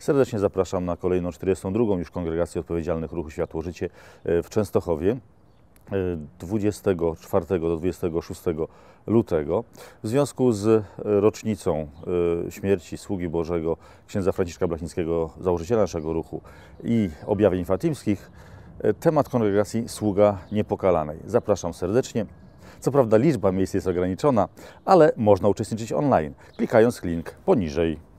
Serdecznie zapraszam na kolejną 42. już Kongregację Odpowiedzialnych Ruchu Światło Życie e, w Częstochowie. 24 e, do 26 lutego w związku z e, rocznicą śmierci sługi Bożego księdza Franciszka Blachnickiego, założyciela naszego ruchu i objawień fatimskich, temat kongregacji Sługa Niepokalanej. Zapraszam serdecznie. Co prawda liczba miejsc jest ograniczona, ale można uczestniczyć online, klikając link poniżej.